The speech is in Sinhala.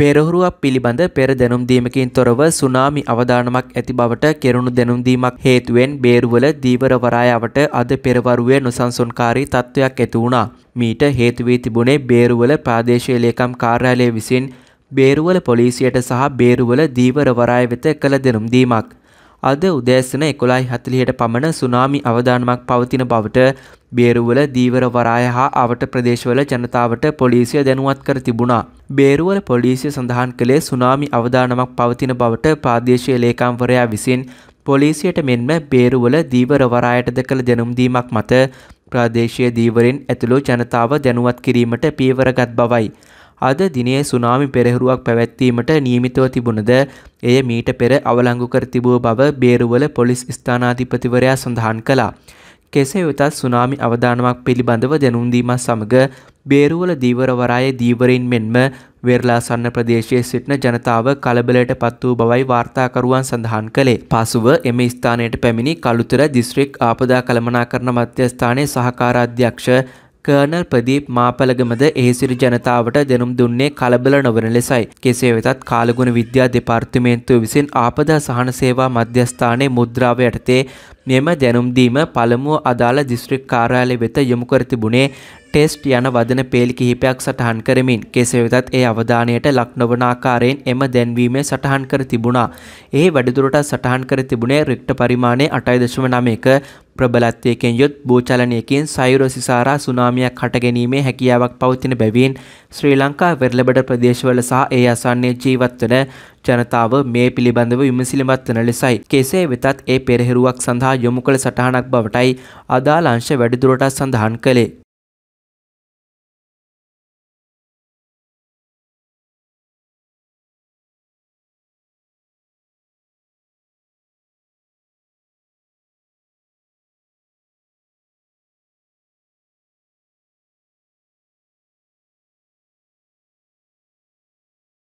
පෙරහුරුවක් පිළිබඳ පෙර දැනුම් දීමකින් තොරව සුනාමි අවදානමක් ඇති බවට කෙරුණු දැනුම් දීමක් හේතුවෙන් බේරුවල දීවර වරායාවට අද පෙරවරුවේ නොසන්සුන්කාරී තත්ත්වයක් ඇති වුණා. මීට හේතු වී තිබුණේ බේරුවල ප්‍රාදේශීය ලේකම් කාර්යාලය විසින් බේරුවල පොලිසියට සහ බේරුවල දීවර වරාය වෙත කළ දැනුම් දීමක්. අද උදෑසන එකොළයි හතලිහට පමණ සුනාමි අවධානමක් පවතින බවට බේරුවල දීවර වරාය හා අවට ප්‍රදේශවල ජනතාවට පොලිසිය දැනුවත් කර තිබුණා. බේරුවල පොලිසිය සඳහන් කළේ සුනාමි අවධානමක් පවතින බවට පාදේශීය ලේකම්වරයා විසින් පොලිසියට මෙන්ම බේරුවල දීවර වරායටද කළ දැනුම්දීමක් මත ප්‍රාදේශීය දීවරෙන් ඇතුළු ජනතාව දැනුවත් කිරීමට පියවරගත් බවයි. අද දිනේ සුනාමි පෙරහරුවක් පැවැත්වීමට නියමිතව තිබුණද එය මීට පෙර අවලංගු කර තිබූ බව බේරුවල පොලිස් ස්ථානාධිපතිවරයා සඳහන් කළා. කෙසේ වෙතත් සුනාමි අවදානමක් පිළිබඳව දැනුම්දීමත් සමඟ බේරුවල දීවරවරායේ දීවරින් මෙන්ම වෙරලාසන්න ප්‍රදේශයේ සිටින ජනතාව කලබලයට පත් වූ බවයි වාර්තාකරුවන් සඳහන් කළේ. පසුව එම ස්ථානයට පැමිණි කළුතර දිස්ත්‍රික් ආපදා කළමනාකරන මධ්‍යස්ථානයේ සහකාරාධ්‍යක්ෂ කර්නල් ප්‍රදීප් මාපලගමද ඒ සිරි ජනතාවට දෙනුම් දුන්නේ කලබල නොවන ලෙසයි. කෙසේ වෙතත් කාලගුණ විද්‍යා දෙපාර්තමේන්තුව විසින් ආපදා සහන සේවා මධ්‍යස්ථානයේ මුද්‍රාව යටතේ මෙම දැනුම්දීම පළමුුව අදාළ දිස්ත්‍රික් කාරාලය වෙත යොමු කර තිබුණේ ටෙස්ට් යන වදන පේල් කිහිපයක් සටහන් කරමින් කෙසේ වෙතත් ඒ අවධානයට ලක්නොවනාකාරයෙන් එම දැන්වීමේ සටහන් කර තිබුණා. ඒ වැඩිදුරටත් සටහන් කර තිබුණේ රික්ට පරිමාණය අටයි දශම නම එක ප්‍රබලත්වයකෙන් යුත් භූචලනයකින් සයිරෝසිසාරා සුනාමියක් හටගැනීමේ හැකියාවක් පවතින බැවින් ශ්‍රී ලංකා වෙරළබඩ ප්‍රදේශවල සහ ඒ අසන්නේ ජීවත්වන ජනතාව මේ පිළිබඳව විමසිලිමත් වන ලෙසයි. කෙසේ වෙතත් ඒ පෙරහෙරුවක් සඳහා යොමු කළ සටහනක් බවටයි අදාළ අංශ වැඩිදුරටත් සඳහන් කළේ.